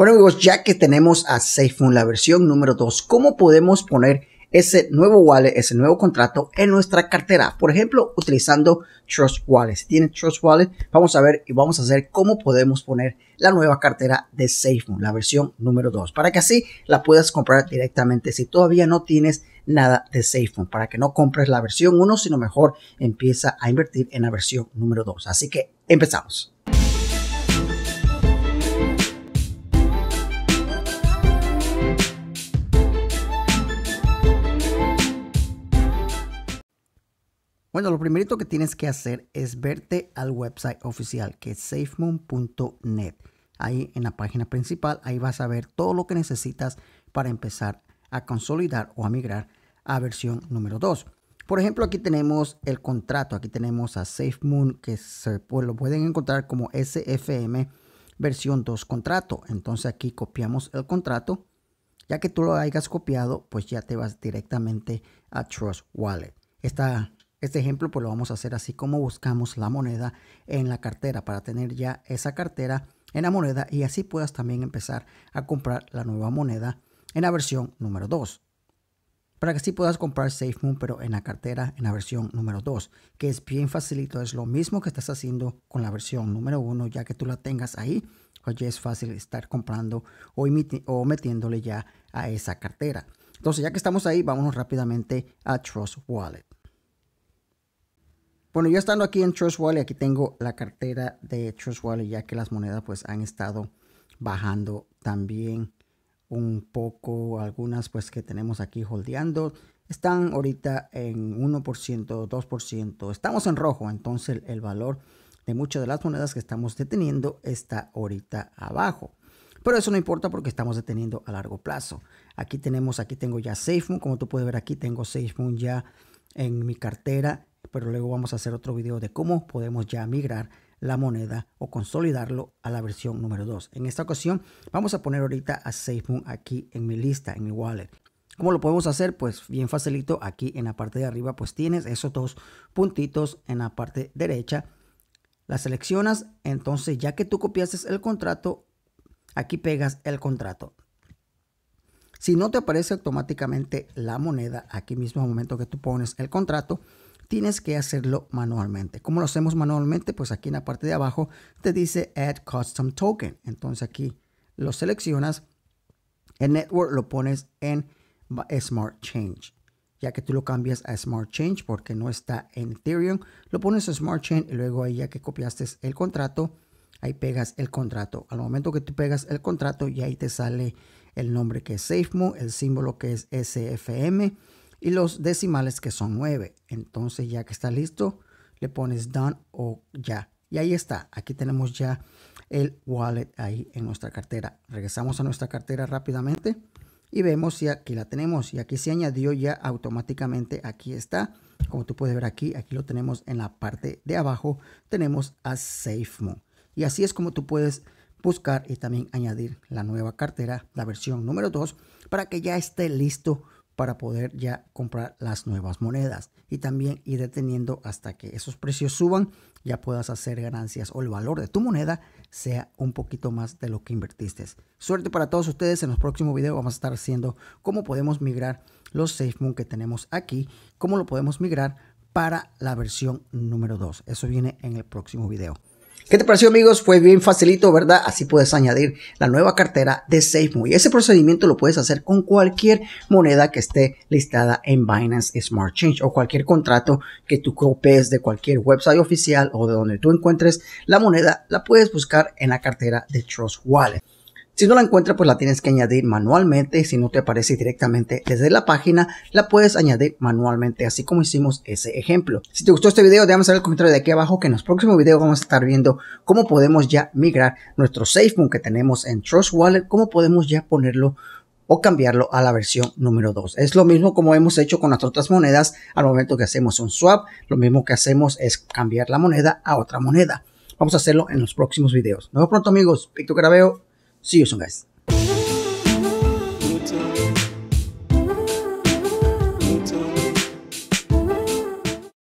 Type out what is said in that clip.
Bueno amigos, ya que tenemos a SafeMoon la versión número 2, ¿cómo podemos poner ese nuevo wallet, ese nuevo contrato en nuestra cartera? Por ejemplo, utilizando Trust Wallet. Si tienes Trust Wallet, vamos a ver y vamos a hacer cómo podemos poner la nueva cartera de SafeMoon, la versión número 2, para que así la puedas comprar directamente si todavía no tienes nada de SafeMoon, para que no compres la versión 1, sino mejor empieza a invertir en la versión número 2. Así que empezamos. Bueno, lo primerito que tienes que hacer es verte al website oficial que es safemoon.net. Ahí en la página principal, ahí vas a ver todo lo que necesitas para empezar a consolidar o a migrar a versión número 2. Por ejemplo, aquí tenemos el contrato, aquí tenemos a SafeMoon que se, lo pueden encontrar como SFM versión 2 contrato. Entonces aquí copiamos el contrato. Ya que tú lo hayas copiado, pues ya te vas directamente a Trust Wallet. Esta este ejemplo pues lo vamos a hacer así como buscamos la moneda en la cartera para tener ya esa cartera en la moneda y así puedas también empezar a comprar la nueva moneda en la versión número 2. Para que así puedas comprar SafeMoon pero en la cartera en la versión número 2, que es bien facilito, es lo mismo que estás haciendo con la versión número 1 ya que tú la tengas ahí, ya es fácil estar comprando o, o metiéndole ya a esa cartera. Entonces ya que estamos ahí, vámonos rápidamente a Trust Wallet. Bueno, yo estando aquí en Trust Wallet, aquí tengo la cartera de Trust Wallet, ya que las monedas pues han estado bajando también un poco. Algunas pues que tenemos aquí holdeando están ahorita en 1%, 2%. Estamos en rojo, entonces el valor de muchas de las monedas que estamos deteniendo está ahorita abajo. Pero eso no importa porque estamos deteniendo a largo plazo. Aquí tenemos, aquí tengo ya SafeMoon, como tú puedes ver aquí tengo SafeMoon ya en mi cartera pero luego vamos a hacer otro video de cómo podemos ya migrar la moneda o consolidarlo a la versión número 2. En esta ocasión vamos a poner ahorita a SafeMoon aquí en mi lista, en mi wallet. ¿Cómo lo podemos hacer? Pues bien facilito, aquí en la parte de arriba pues tienes esos dos puntitos en la parte derecha. La seleccionas, entonces ya que tú copiaste el contrato, aquí pegas el contrato. Si no te aparece automáticamente la moneda, aquí mismo al momento que tú pones el contrato, tienes que hacerlo manualmente. ¿Cómo lo hacemos manualmente? Pues aquí en la parte de abajo te dice Add Custom Token. Entonces aquí lo seleccionas, el network lo pones en Smart Change. Ya que tú lo cambias a Smart Change porque no está en Ethereum, lo pones a Smart Change y luego ahí ya que copiaste el contrato, ahí pegas el contrato. Al momento que tú pegas el contrato, y ahí te sale el nombre que es safemo el símbolo que es SFM y los decimales que son 9. Entonces ya que está listo, le pones done o ya. Y ahí está, aquí tenemos ya el wallet ahí en nuestra cartera. Regresamos a nuestra cartera rápidamente y vemos si aquí la tenemos y aquí se añadió ya automáticamente, aquí está. Como tú puedes ver aquí, aquí lo tenemos en la parte de abajo, tenemos a SafeMo. Y así es como tú puedes buscar y también añadir la nueva cartera, la versión número 2, para que ya esté listo para poder ya comprar las nuevas monedas y también ir deteniendo hasta que esos precios suban, ya puedas hacer ganancias o el valor de tu moneda sea un poquito más de lo que invertiste. Suerte para todos ustedes, en los próximos videos vamos a estar haciendo cómo podemos migrar los SafeMoon que tenemos aquí, cómo lo podemos migrar para la versión número 2. Eso viene en el próximo video. ¿Qué te pareció amigos? Fue bien facilito, ¿verdad? Así puedes añadir la nueva cartera de y Ese procedimiento lo puedes hacer con cualquier moneda que esté listada en Binance Smart Change o cualquier contrato que tú copies de cualquier website oficial o de donde tú encuentres la moneda, la puedes buscar en la cartera de Trust Wallet. Si no la encuentras, pues la tienes que añadir manualmente. Si no te aparece directamente desde la página, la puedes añadir manualmente, así como hicimos ese ejemplo. Si te gustó este video, déjame saber el comentario de aquí abajo que en los próximos videos vamos a estar viendo cómo podemos ya migrar nuestro SafeMoon que tenemos en Trust Wallet, cómo podemos ya ponerlo o cambiarlo a la versión número 2. Es lo mismo como hemos hecho con las otras monedas al momento que hacemos un swap. Lo mismo que hacemos es cambiar la moneda a otra moneda. Vamos a hacerlo en los próximos videos. Nos vemos pronto amigos. Picto Graveo. See you soon guys.